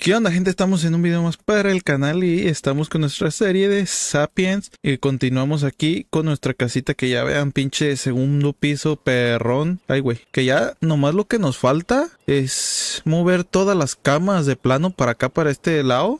¿Qué onda gente? Estamos en un video más para el canal y estamos con nuestra serie de Sapiens y eh, continuamos aquí con nuestra casita que ya vean pinche segundo piso perrón. Ay güey, que ya nomás lo que nos falta es mover todas las camas de plano para acá para este lado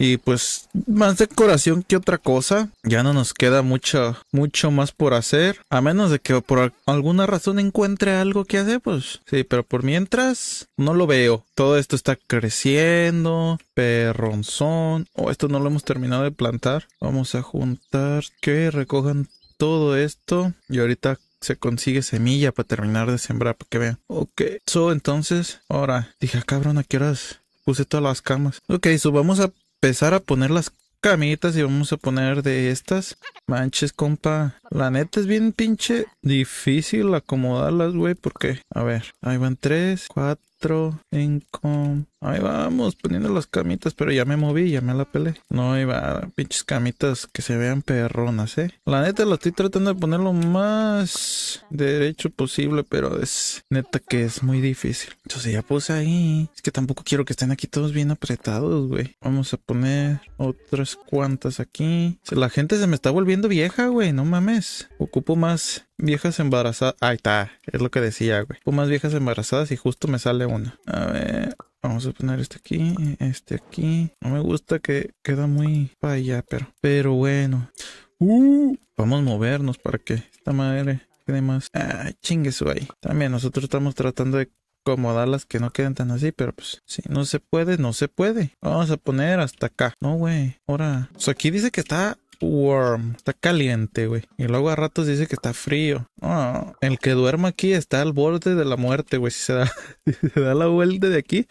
y pues más decoración que otra cosa. Ya no nos queda mucho, mucho más por hacer. A menos de que por alguna razón encuentre algo que hacer, pues sí, pero por mientras no lo veo. Todo esto está creciendo. Perronzón. Oh, esto no lo hemos terminado de plantar. Vamos a juntar que recojan todo esto. Y ahorita se consigue semilla para terminar de sembrar, para que vean. Ok, so entonces, ahora, dije, ah, cabrón, aquí qué horas? Puse todas las camas. Ok, so vamos a empezar a poner las camitas y vamos a poner de estas. Manches, compa. La neta es bien pinche difícil acomodarlas, güey, porque... A ver, ahí van tres, cuatro, cinco... Ahí vamos, poniendo las camitas, pero ya me moví, ya me la pelé. No, ahí va, pinches camitas que se vean perronas, eh. La neta, la estoy tratando de poner lo más derecho posible, pero es neta que es muy difícil. Entonces ya puse ahí. Es que tampoco quiero que estén aquí todos bien apretados, güey. Vamos a poner otras cuantas aquí. La gente se me está volviendo vieja, güey, no mames. Ocupo más viejas embarazadas. Ahí está, es lo que decía, güey. Ocupo más viejas embarazadas y justo me sale una. A ver. Vamos a poner este aquí, este aquí. No me gusta que queda muy para allá, pero, pero bueno. Uh, vamos a movernos para que esta madre quede más. Ah, chingue eso ahí. También nosotros estamos tratando de acomodarlas que no queden tan así, pero pues si no se puede, no se puede. Vamos a poner hasta acá. No, güey. Ahora, pues aquí dice que está warm, está caliente, güey. Y luego a ratos dice que está frío. Oh, el que duerma aquí está al borde de la muerte, güey. Si se da, si se da la vuelta de aquí,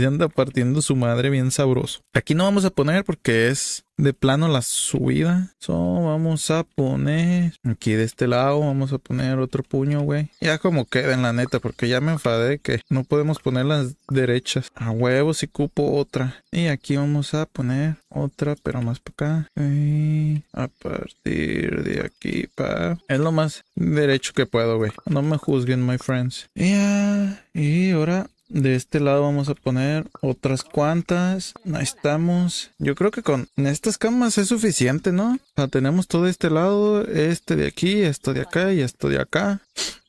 se anda partiendo su madre bien sabroso. Aquí no vamos a poner porque es de plano la subida. So, vamos a poner aquí de este lado. Vamos a poner otro puño, güey. Ya como queda en la neta, porque ya me enfadé que no podemos poner las derechas. A huevos y cupo otra. Y aquí vamos a poner otra, pero más para acá. a partir de aquí para... Es lo más derecho que puedo, güey. No me juzguen, my friends. Y ahora de este lado vamos a poner otras cuantas. Ahí estamos. Yo creo que con estas camas es suficiente, ¿no? O sea, tenemos todo este lado, este de aquí, esto de acá y esto de acá.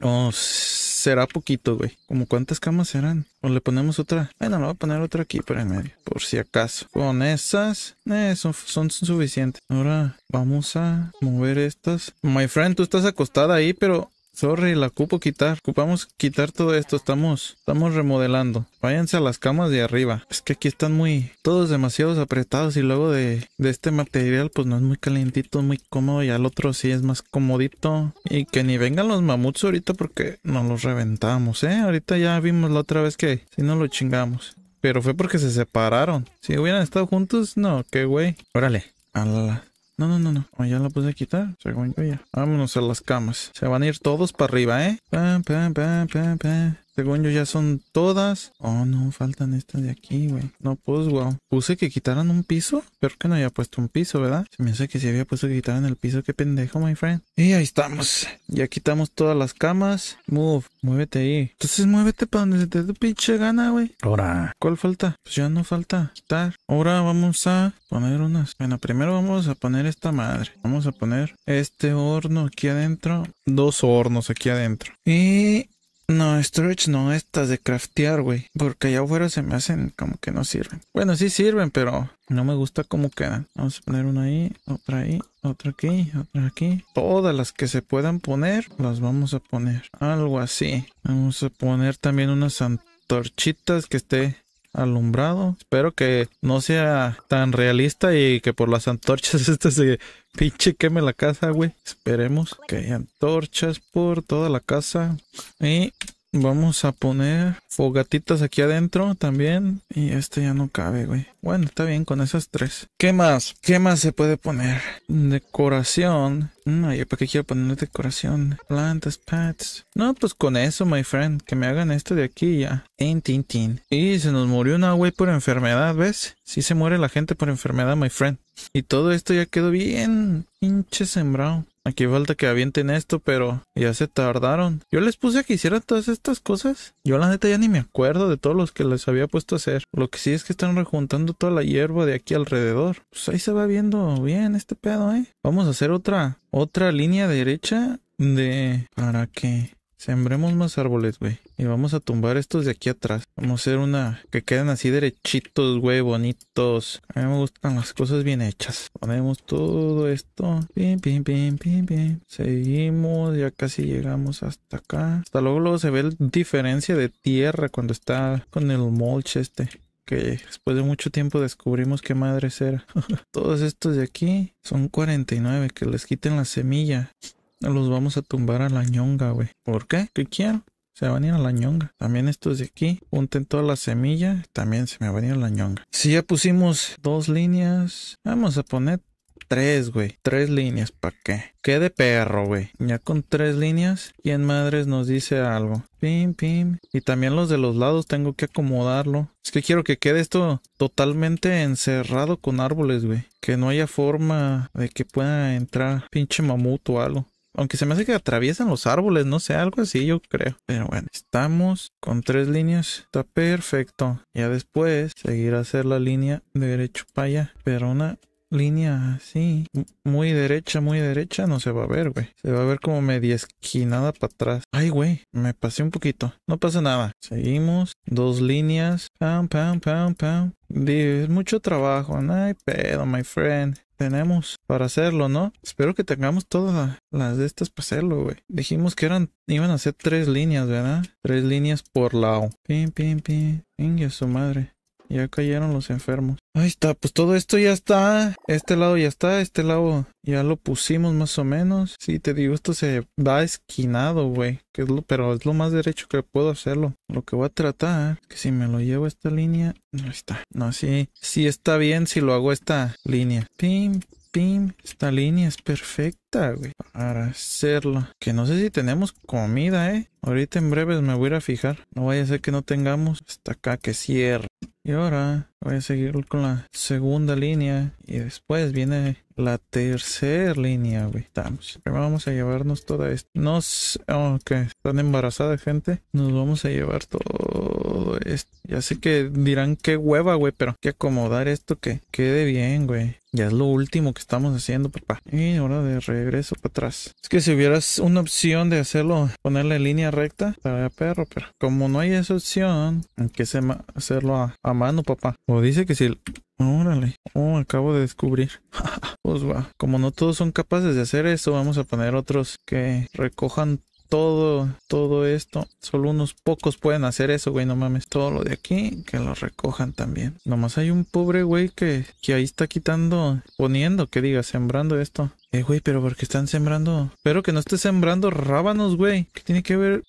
O será poquito, güey. ¿Como cuántas camas serán? O le ponemos otra. Bueno, le voy a poner otra aquí por en medio. Por si acaso. Con esas. Eh, son, suficientes. Ahora vamos a mover estas. My friend, tú estás acostada ahí, pero Sorry, la cupo quitar. Ocupamos quitar todo esto. Estamos, estamos remodelando. Váyanse a las camas de arriba. Es que aquí están muy, todos demasiados apretados y luego de, de este material pues no es muy calientito, muy cómodo y al otro sí es más comodito. Y que ni vengan los mamuts ahorita porque nos los reventamos, ¿eh? Ahorita ya vimos la otra vez que si no lo chingamos. Pero fue porque se separaron. Si hubieran estado juntos, no, qué güey. Órale. A la, no, no, no, no. Oh, ya la puse a quitar, según ya. Vámonos a las camas. Se van a ir todos para arriba, ¿eh? Pam, pam, pam, pam, pam. Según yo ya son todas. Oh, no, faltan estas de aquí, güey. No, pues, wow. Puse que quitaran un piso. Pero que no había puesto un piso, ¿verdad? Se me hace que si había puesto que quitaran el piso. Qué pendejo, my friend. Y ahí estamos. Ya quitamos todas las camas. Move. Muévete ahí. Entonces muévete para donde se te dé pinche gana, güey. Ahora. ¿Cuál falta? Pues ya no falta. Quitar. Ahora vamos a poner unas. Bueno, primero vamos a poner esta madre. Vamos a poner este horno aquí adentro. Dos hornos aquí adentro. Y no, storage no, estas de craftear, güey. Porque allá afuera se me hacen como que no sirven. Bueno, sí sirven, pero no me gusta cómo quedan. Vamos a poner una ahí, otra ahí, otra aquí, otra aquí. Todas las que se puedan poner, las vamos a poner. Algo así. Vamos a poner también unas antorchitas que esté alumbrado. Espero que no sea tan realista y que por las antorchas este se pinche queme la casa, güey. Esperemos que hay antorchas por toda la casa. Y Vamos a poner fogatitas aquí adentro también. Y este ya no cabe, güey. Bueno, está bien con esas tres. ¿Qué más? ¿Qué más se puede poner? Decoración. Mm, para qué quiero poner decoración. Plantas, pets. No, pues con eso, my friend. Que me hagan esto de aquí ya. En tin tin. Y se nos murió una güey por enfermedad, ¿ves? sí se muere la gente por enfermedad, my friend. Y todo esto ya quedó bien pinche sembrado. Aquí falta que avienten esto, pero ya se tardaron. Yo les puse a que hicieran todas estas cosas. Yo la neta ya ni me acuerdo de todos los que les había puesto a hacer. Lo que sí es que están rejuntando toda la hierba de aquí alrededor. Pues ahí se va viendo bien este pedo, ¿eh? Vamos a hacer otra, otra línea derecha de... para que sembremos más árboles, güey. Y vamos a tumbar estos de aquí atrás. Vamos a hacer una que queden así derechitos, güey, bonitos. A mí me gustan las cosas bien hechas. Ponemos todo esto. bien bien bien bien bien Seguimos, ya casi llegamos hasta acá. Hasta luego, luego se ve la diferencia de tierra cuando está con el mulch este que después de mucho tiempo descubrimos qué madre será Todos estos de aquí son 49, que les quiten la semilla. Los vamos a tumbar a la ñonga, güey. ¿Por qué? ¿Qué quiero? Se van a la ñonga. También estos de aquí. Unten toda la semilla. También se me va a la ñonga. Si ya pusimos dos líneas. Vamos a poner tres, güey. Tres líneas, ¿para qué? Qué de perro, güey. Ya con tres líneas, ¿quién madres nos dice algo? Pim, pim. Y también los de los lados tengo que acomodarlo. Es que quiero que quede esto totalmente encerrado con árboles, güey. Que no haya forma de que pueda entrar pinche mamut o algo. Aunque se me hace que atraviesan los árboles, no sé, algo así yo creo. Pero bueno, estamos con tres líneas. Está perfecto. Ya después seguirá a hacer la línea de derecho para allá. Pero una línea así, muy derecha, muy derecha, no se va a ver, güey. Se va a ver como media esquinada para atrás. Ay, güey, me pasé un poquito. No pasa nada. Seguimos, dos líneas, pam, pam, pam, pam. Es mucho trabajo, no hay pedo, my friend tenemos para hacerlo, ¿no? Espero que tengamos todas las de estas para hacerlo, güey. Dijimos que eran, iban a ser tres líneas, ¿verdad? Tres líneas por lado. Pin, pin, pin. Venga, su madre. Ya cayeron los enfermos. Ahí está, pues todo esto ya está. Este lado ya está, este lado ya lo pusimos más o menos. Sí, te digo, esto se va esquinado, güey. pero es lo más derecho que puedo hacerlo. Lo que voy a tratar que si me lo llevo a esta línea. No está. No, sí. Sí está bien si lo hago esta línea. Pim, pim. Esta línea es perfecta, güey. Para hacerlo. Que no sé si tenemos comida, eh. Ahorita en breves me voy a ir a fijar. No vaya a ser que no tengamos. Hasta acá que cierre. Y ahora voy a seguir con la segunda línea y después viene la tercera línea, güey. Estamos. Primero vamos a llevarnos toda esto Nos. Oh, Aunque están embarazadas, gente. Nos vamos a llevar todo esto. Ya sé que dirán qué hueva, güey. Pero hay que acomodar esto que quede bien, güey. Ya es lo último que estamos haciendo, papá. Y ahora de regreso para atrás. Es que si hubieras una opción de hacerlo, ponerle línea recta, estaría perro. Pero como no hay esa opción, hay se hacerlo a mano, papá. O dice que si... Órale. Oh, acabo de descubrir. pues va. Como no todos son capaces de hacer eso, vamos a poner otros que recojan todo, todo esto. Solo unos pocos pueden hacer eso, güey, no mames. Todo lo de aquí, que lo recojan también. Nomás hay un pobre güey que, que ahí está quitando, poniendo, que diga, sembrando esto. Eh, güey, pero porque están sembrando? Espero que no esté sembrando rábanos, güey. ¿Qué tiene que ver?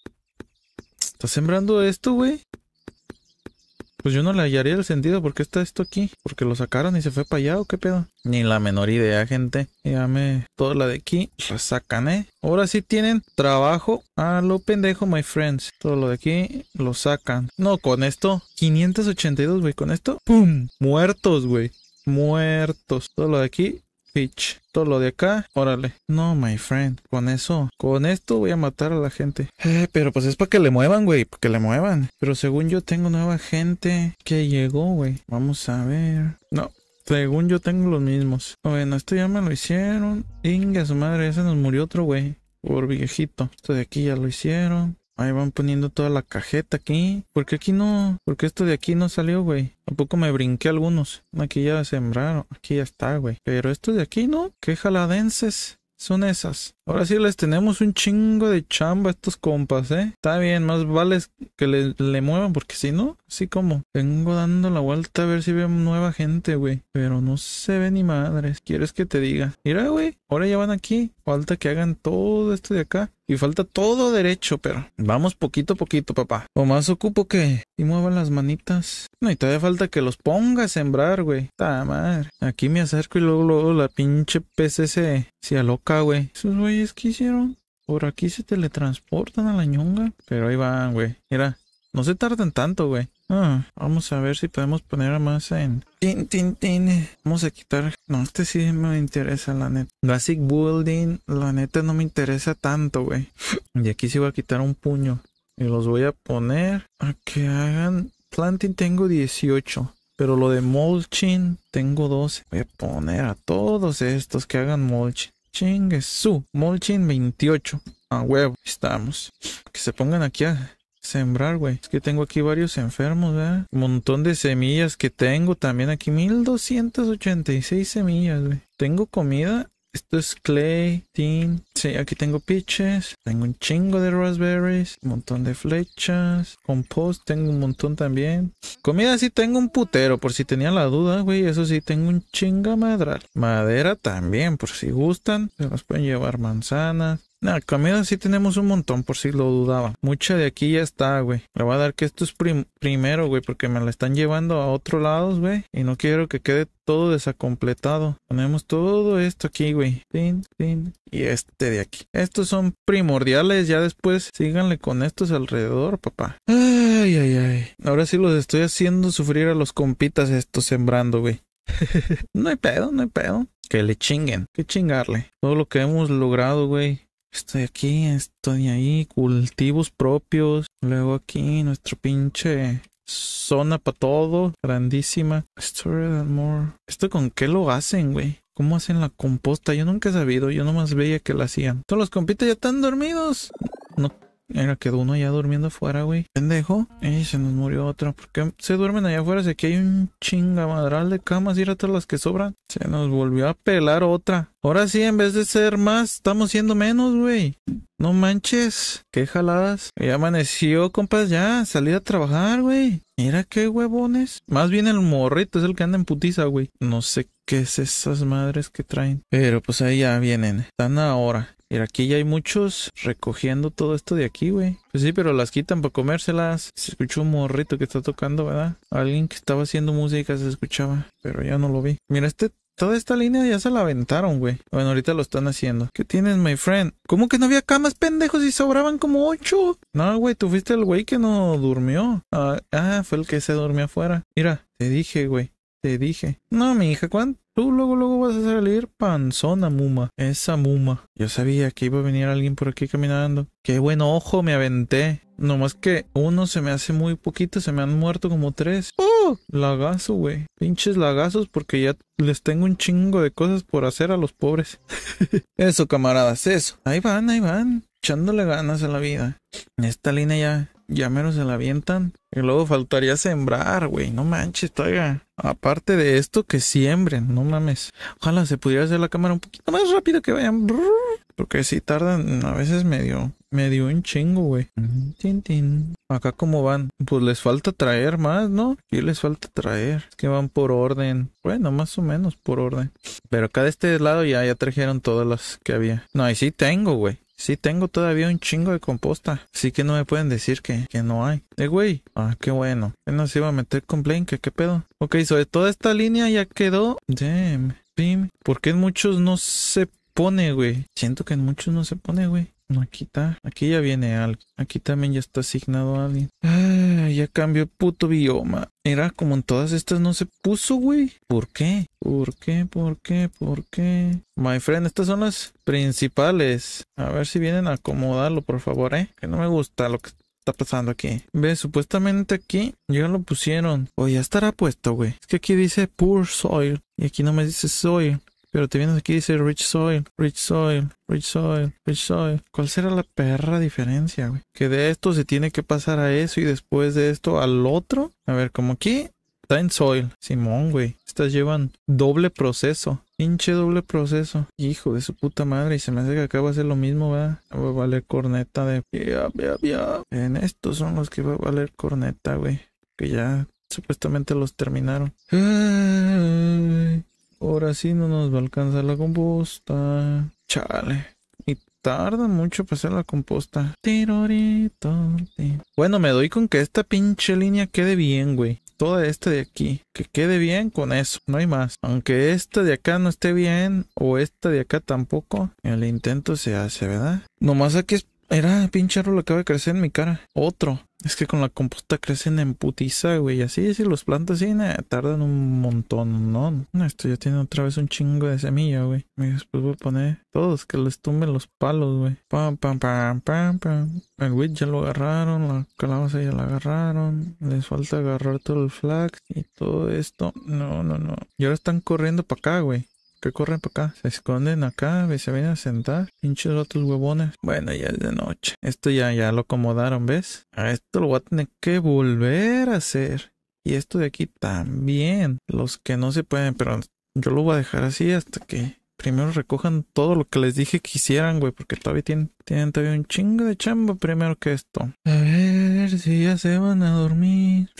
¿Está sembrando esto, güey? Pues yo no le hallaría el sentido. ¿Por qué está esto aquí? ¿Porque lo sacaron y se fue para allá o qué pedo? Ni la menor idea, gente. Ya me... Toda la de aquí la sacan, ¿eh? Ahora sí tienen trabajo a lo pendejo, my friends. Todo lo de aquí lo sacan. No, con esto. 582, güey. Con esto. ¡Pum! Muertos, güey muertos. Todo lo de aquí Pitch. Todo lo de acá, órale. No, my friend. Con eso, con esto voy a matar a la gente. Eh, pero pues es para que le muevan, güey. Para que le muevan. Pero según yo tengo nueva gente que llegó, güey. Vamos a ver. No, según yo tengo los mismos. Bueno, esto ya me lo hicieron. Inga, su madre, ese nos murió otro güey. Por viejito. Esto de aquí ya lo hicieron. Ahí van poniendo toda la cajeta aquí. ¿Por qué aquí no? Porque esto de aquí no salió, güey? poco me brinqué algunos. Aquí ya sembraron. Aquí ya está, güey. Pero esto de aquí no. ¿Qué jaladenses son esas? Ahora sí les tenemos un chingo de chamba a estos compas, ¿eh? Está bien, más vale que le, muevan, porque si no, así como. Vengo dando la vuelta a ver si veo nueva gente, güey. Pero no se ve ni madres. ¿Quieres que te diga? Mira, güey, ahora ya van aquí. Falta que hagan todo esto de acá. Y falta todo derecho, pero vamos poquito a poquito, papá. O más ocupo que y muevan las manitas. No, y todavía falta que los ponga a sembrar, güey. Está madre. Aquí me acerco y luego, luego la pinche PC se, se aloca, güey. es, güey es ¿qué hicieron? Por aquí se teletransportan a la ñonga. Pero ahí van, güey. Mira, no se tardan tanto, güey. Ah, vamos a ver si podemos poner más en... Tin, tin, tin. Vamos a quitar... No, este sí me interesa, la neta. Basic Building, la neta no me interesa tanto, güey. y aquí sí voy a quitar un puño. Y los voy a poner a que hagan... Planting tengo 18. Pero lo de mulching tengo 12. Voy a poner a todos estos que hagan mulching. Chingue su. Molchin 28. A huevo. Estamos. Que se pongan aquí a sembrar, güey. Es que tengo aquí varios enfermos, ¿verdad? Un montón de semillas que tengo también aquí. 1286 semillas, güey. Tengo comida esto es clay, tin. Sí, aquí tengo pitches. Tengo un chingo de raspberries. Un montón de flechas. Compost tengo un montón también. Comida sí tengo un putero, por si tenían la duda, güey. Eso sí, tengo un madral. Madera también, por si gustan. Se nos pueden llevar manzanas. Nah, comida sí tenemos un montón, por si lo dudaba. Mucha de aquí ya está, güey. Me voy a dar que esto es primero, güey, porque me la están llevando a otro lado, güey. Y no quiero que quede todo desacompletado. Ponemos todo esto aquí, güey. Y este de aquí. Estos son primordiales. Ya después síganle con estos alrededor, papá. Ay, ay, ay. Ahora sí los estoy haciendo sufrir a los compitas estos sembrando, güey. no hay pedo, no hay pedo. Que le chinguen. Que chingarle. Todo lo que hemos logrado, güey. Estoy aquí, estoy ahí, cultivos propios. Luego aquí nuestro pinche zona para todo, grandísima. Story more. ¿Esto con qué lo hacen, güey? ¿Cómo hacen la composta? Yo nunca he sabido, yo nomás veía que la hacían. Todos los compitas ya están dormidos. Mira, quedó uno ya durmiendo afuera, güey. Pendejo. Y se nos murió otra ¿Por qué se duermen allá afuera? Si aquí hay un chingamadral de camas y todas las que sobran. Se nos volvió a pelar otra. Ahora sí, en vez de ser más, estamos siendo menos, güey. No manches. Qué jaladas. Ya amaneció, compas, ya. salí a trabajar, güey. Mira qué huevones. Más bien el morrito es el que anda en putiza, güey. No sé qué es esas madres que traen. Pero pues ahí ya vienen. Están ahora. Mira, aquí ya hay muchos recogiendo todo esto de aquí, güey. Pues sí, pero las quitan para comérselas. Se escuchó un morrito que está tocando, ¿verdad? Alguien que estaba haciendo música se escuchaba, pero ya no lo vi. Mira, este Toda esta línea ya se la aventaron, güey. Bueno, ahorita lo están haciendo. ¿Qué tienes, my friend? ¿Cómo que no había camas, pendejos? Y sobraban como ocho. No, güey, tú fuiste el güey que no durmió. Ah, ah, fue el que se durmió afuera. Mira, te dije, güey. Te dije. No, mi hija, ¿cuánto? Tú luego, luego vas a salir panzona, Muma. Esa Muma. Yo sabía que iba a venir alguien por aquí caminando. Qué buen ojo me aventé. Nomás que uno se me hace muy poquito, se me han muerto como tres. ¡Oh! Lagazo, güey. Pinches lagazos porque ya les tengo un chingo de cosas por hacer a los pobres. eso, camaradas, eso. Ahí van, ahí van. Echándole ganas a la vida. En Esta línea ya, ya menos se la avientan. Y luego faltaría sembrar, güey. No manches, todavía. Aparte de esto, que siembren, no mames. Ojalá se pudiera hacer la cámara un poquito más rápido que vayan. Porque si tardan, a veces medio, medio un chingo, güey. Acá cómo van. Pues les falta traer más, ¿no? Aquí les falta traer. Es que van por orden. Bueno, más o menos por orden. Pero acá de este lado ya, ya trajeron todas las que había. No, ahí sí tengo, güey. Sí, tengo todavía un chingo de composta. Así que no me pueden decir que, no hay. De eh, güey. Ah, qué bueno. Él nos iba a meter con que qué pedo. Ok, sobre toda esta línea ya quedó. Damn. Bim. ¿Por qué en muchos no se pone, güey? Siento que en muchos no se pone, güey. Aquí está. Aquí ya viene alguien, Aquí también ya está asignado a alguien. Ah, ya cambió el puto bioma. Era como en todas estas no se puso, güey. ¿Por qué? ¿Por qué? ¿Por qué? ¿Por qué? My friend, estas son las principales. A ver si vienen a acomodarlo, por favor, ¿eh? Que no me gusta lo que está pasando aquí? Ve, supuestamente aquí ya lo pusieron. O ya estará puesto, güey. Es que aquí dice poor soil. Y aquí no me dice soil. Pero te vienes aquí dice Rich Soil, Rich Soil, Rich Soil, Rich Soil. ¿Cuál será la perra diferencia, güey? Que de esto se tiene que pasar a eso y después de esto al otro. A ver, como aquí está en Soil. Simón, güey. Estas llevan doble proceso. Pinche doble proceso. Hijo de su puta madre. Y se me hace que acá va a ser lo mismo, ¿verdad? Va a valer corneta de... Yeah, En estos son los que va a valer corneta, güey. Que ya supuestamente los terminaron. Ahora sí no nos va a alcanzar la composta. Chale. Y tarda mucho para la composta. Bueno, me doy con que esta pinche línea quede bien, güey. Toda esta de aquí. Que quede bien con eso. No hay más. Aunque esta de acá no esté bien. O esta de acá tampoco. El intento se hace, ¿verdad? Nomás aquí es era pinche árbol acaba de crecer en mi cara. Otro. Es que con la composta crecen en putiza, güey. Así, si los plantas así, nada tardan un montón, ¿no? Esto ya tiene otra vez un chingo de semilla, güey. Me después voy a poner todos que les tumben los palos, güey. Pam, pam, pam, pam, pam. El ya lo agarraron, la calabaza ya la agarraron. Les falta agarrar todo el flax y todo esto. No, no, no. Y ahora están corriendo para acá, güey que corren para acá, se esconden acá, se vienen a sentar, pinches otros huevones. Bueno, ya es de noche. Esto ya, ya lo acomodaron, ¿ves? A esto lo voy a tener que volver a hacer. Y esto de aquí también. Los que no se pueden, pero yo lo voy a dejar así hasta que primero recojan todo lo que les dije que hicieran, güey, porque todavía tienen, tienen todavía un chingo de chamba primero que esto. A ver si ya se van a dormir.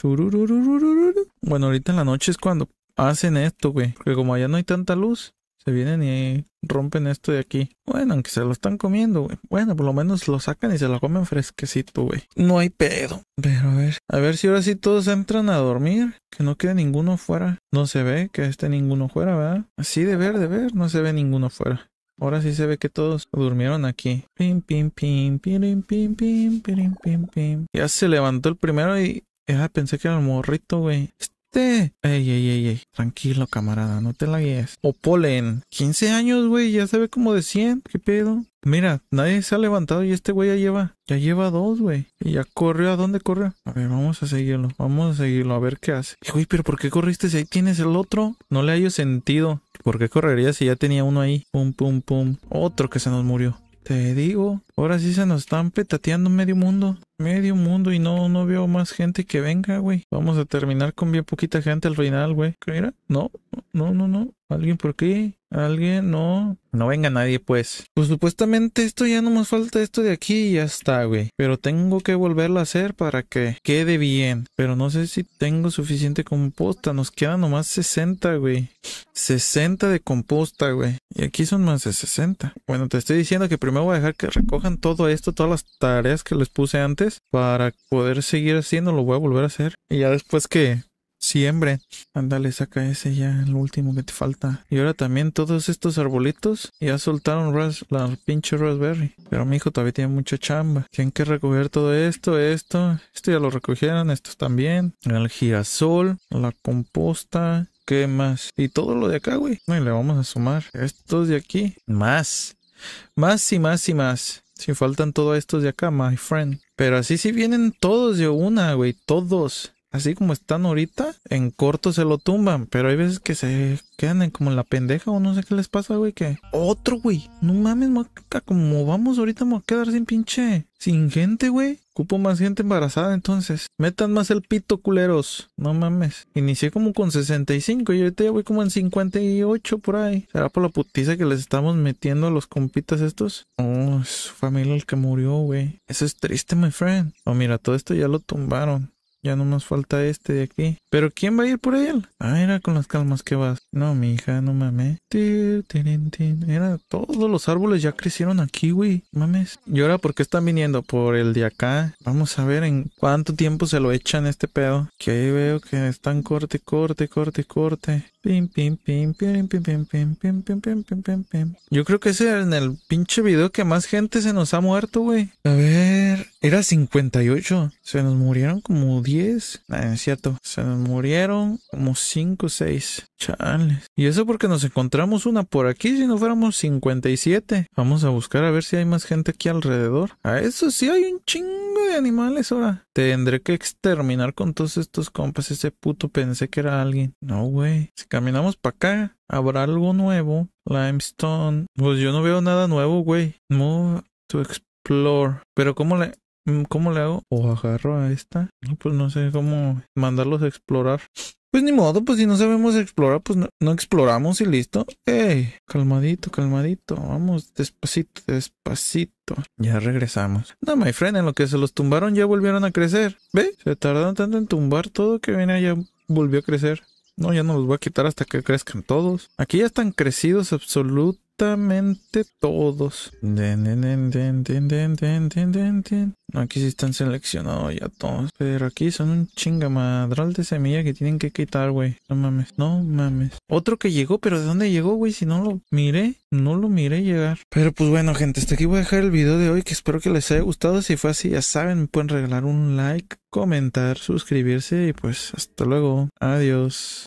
Bueno, ahorita en la noche es cuando hacen esto, güey. Que como allá no hay tanta luz, se vienen y rompen esto de aquí. Bueno, aunque se lo están comiendo, güey. Bueno, por lo menos lo sacan y se lo comen fresquecito, güey. No hay pedo. Pero a ver, a ver si ahora sí todos entran a dormir. Que no quede ninguno fuera. No se ve que esté ninguno fuera, ¿verdad? Así de ver, de ver, no se ve ninguno fuera. Ahora sí se ve que todos durmieron aquí. Pim, pim, pim, pim, pim, pim, pim, pim, pim. Ya se levantó el primero y... Ya ah, pensé que era el morrito, güey este. Ey, ey, ey, ey. Tranquilo, camarada, no te la guíes. O polen. 15 años, güey, ya se ve como de 100. ¿Qué pedo? Mira, nadie se ha levantado y este güey ya lleva, ya lleva dos, güey. Y ya corrió, ¿a dónde corrió? A ver, vamos a seguirlo, vamos a seguirlo, a ver qué hace. Y, güey, pero ¿por qué corriste si ahí tienes el otro? No le hallo sentido. ¿Por qué correría si ya tenía uno ahí? Pum, pum, pum. Otro que se nos murió. Te digo, ahora sí se nos están petateando medio mundo. Medio mundo y no, no veo más gente que venga, güey. Vamos a terminar con bien poquita gente al final, güey. era? no, no, no, no. ¿Alguien por qué? ¿Alguien? No. No venga nadie, pues. Pues supuestamente esto ya no más falta esto de aquí y ya está, güey. Pero tengo que volverlo a hacer para que quede bien. Pero no sé si tengo suficiente composta. Nos quedan nomás 60, güey. 60 de composta, güey. Y aquí son más de 60. Bueno, te estoy diciendo que primero voy a dejar que recojan todo esto, todas las tareas que les puse antes, para poder seguir haciendo. Lo voy a volver a hacer. Y ya después que siempre Ándale, saca ese ya, el último que te falta. Y ahora también todos estos arbolitos ya soltaron ras, la pinche raspberry. Pero mi hijo todavía tiene mucha chamba. Tienen que recoger todo esto, esto. Esto ya lo recogieron, estos también. El girasol, la composta. ¿Qué más? Y todo lo de acá, güey. No, le vamos a sumar estos de aquí. Más. Más y más y más. Si faltan todos estos de acá, my friend. Pero así sí vienen todos de una, güey. Todos así como están ahorita, en corto se lo tumban. Pero hay veces que se quedan en como en la pendeja o no sé qué les pasa, güey. Que otro, güey. No mames, maca, como vamos ahorita, a quedar sin pinche. Sin gente, güey. Cupo más gente embarazada, entonces. Metan más el pito, culeros. No mames. Inicié como con 65 y ahorita ya voy como en 58 por ahí. ¿Será por la putiza que les estamos metiendo a los compitas estos? Oh, su familia el que murió, güey. Eso es triste, my friend. Oh, mira, todo esto ya lo tumbaron. Ya no nos falta este de aquí. ¿Pero quién va a ir por él? Ah, era con las calmas que vas. No, mi hija, no mames. Era todos los árboles ya crecieron aquí, güey. Mames. ¿Y ahora por qué están viniendo? Por el de acá. Vamos a ver en cuánto tiempo se lo echan este pedo. Que ahí veo que están corte, corte, corte, corte. Yo creo que ese era en el pinche video que más gente se nos ha muerto, güey. A ver, era 58. Se nos murieron como 10. No, es cierto. Se nos murieron como 5 o 6. Chales. Y eso porque nos encontramos una por aquí si no fuéramos 57. Vamos a buscar a ver si hay más gente aquí alrededor. A eso sí hay un chingo de animales ahora. Tendré que exterminar con todos estos compas. Ese puto pensé que era alguien. No, güey caminamos para acá, habrá algo nuevo. Limestone. Pues yo no veo nada nuevo, güey. Move to explore. Pero ¿cómo le, mm, cómo le hago? O agarro a esta. Pues no sé cómo mandarlos a explorar. Pues ni modo, pues si no sabemos explorar, pues no, exploramos y listo. Ey, calmadito, calmadito. Vamos, despacito, despacito. Ya regresamos. No, my friend, en lo que se los tumbaron ya volvieron a crecer. ¿Ve? Se tardaron tanto en tumbar todo que viene ya volvió a crecer. No, ya no los voy a quitar hasta que crezcan todos. Aquí ya están crecidos absolutamente todos. Aquí sí están seleccionados ya todos. Pero aquí son un chingamadral de semilla que tienen que quitar, güey. No mames, no mames. Otro que llegó, pero ¿de dónde llegó, güey? Si no lo miré, no lo miré llegar. Pero pues bueno, gente, hasta aquí voy a dejar el video de hoy que espero que les haya gustado. Si fue así, ya saben, me pueden regalar un like, comentar, suscribirse y pues hasta luego. Adiós.